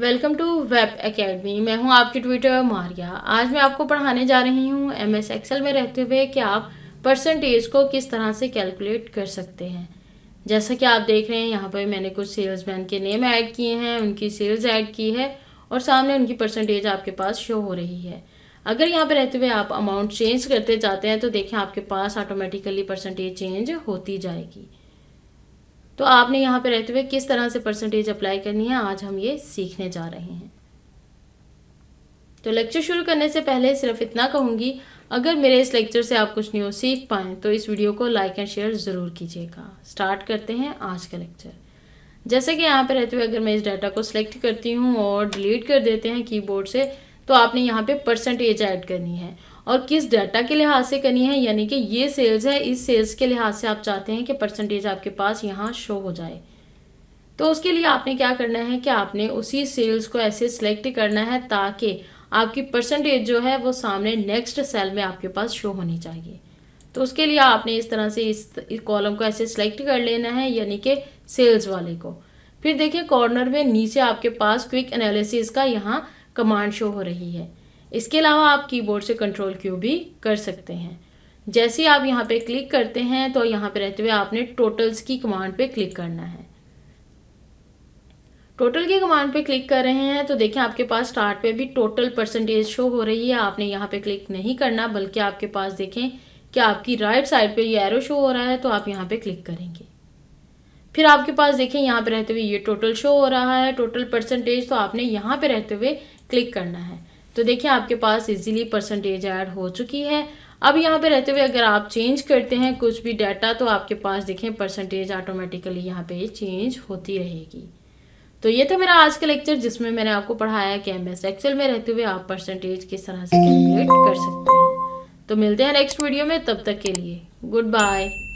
welcome to web academy मैं हूं आपकी ट्विटर मारिया आज मैं आपको पढ़ाने जा रही हूं एम एस एक्सेल में रहते हुए कि आप परसेंटेज को किस तरह से कैलकुलेट कर सकते हैं जैसा कि आप देख रहे हैं यहाँ पर मैंने कुछ सेल्समैन के नेम ऐड किए हैं उनकी सेल्स ऐड की है और सामने उनकी परसेंटेज आपके पास शो हो रही है अगर यहाँ पर रहते हुए आप अमाउंट चेंज करते जाते हैं तो देखें आपके पास ऑटोमेटिकली परसेंटेज चेंज होती जाएगी तो आपने यहाँ पे रहते हुए किस तरह से परसेंटेज अप्लाई करनी है आज हम ये सीखने जा रहे हैं तो लेक्चर शुरू करने से पहले सिर्फ इतना कहूँगी अगर मेरे इस लेक्चर से आप कुछ न्यू सीख पाएँ तो इस वीडियो को लाइक एंड शेयर ज़रूर कीजिएगा स्टार्ट करते हैं आज का लेक्चर जैसे कि यहाँ पे रहते हुए अगर मैं इस डाटा को सिलेक्ट करती हूँ और डिलीट कर देते हैं कीबोर्ड से तो आपने यहाँ पे परसेंटेज ऐड करनी है और किस डाटा के लिहाज से करनी है यानी कि ये सेल्स है इस सेल्स के लिहाज से आप चाहते हैं कि परसेंटेज आपके पास यहाँ शो हो जाए तो उसके लिए आपने क्या करना है कि आपने उसी सेल्स को ऐसे सिलेक्ट करना है ताकि आपकी परसेंटेज जो है वो सामने नेक्स्ट सेल में आपके पास शो होनी चाहिए तो उसके लिए आपने इस तरह से इस कॉलम को ऐसे सिलेक्ट कर लेना है यानी कि सेल्स वाले को फिर देखिए कॉर्नर में नीचे आपके पास क्विक एनालिसिस का यहाँ कमांड शो हो रही है इसके अलावा आप कीबोर्ड से कंट्रोल क्यू भी कर सकते हैं जैसे आप यहाँ पे क्लिक करते हैं तो यहाँ पे रहते हुए आपने टोटल्स की कमांड पे क्लिक करना है टोटल की कमांड पे क्लिक कर रहे हैं तो देखिए आपके पास स्टार्ट पे भी टोटल परसेंटेज शो हो रही है आपने यहाँ पे क्लिक नहीं करना बल्कि आपके पास देखें कि आपकी राइट साइड पे ये एरो शो हो रहा है तो आप यहाँ पे क्लिक करेंगे फिर आपके पास देखें यहाँ पे रहते हुए ये टोटल शो हो रहा है टोटल परसेंटेज तो आपने यहाँ पे रहते हुए क्लिक करना है तो देखिए आपके पास इजीली परसेंटेज ऐड हो चुकी है अब यहाँ पे रहते हुए अगर आप चेंज करते हैं कुछ भी डाटा तो आपके पास देखें परसेंटेज ऑटोमेटिकली यहाँ पे चेंज होती रहेगी तो ये था मेरा आज का लेक्चर जिसमें मैंने आपको पढ़ाया कि एम एस एक्सेल में रहते हुए आप परसेंटेज किस तरह से कैलकुलेट कर सकते हैं तो मिलते हैं नेक्स्ट वीडियो में तब तक के लिए गुड बाय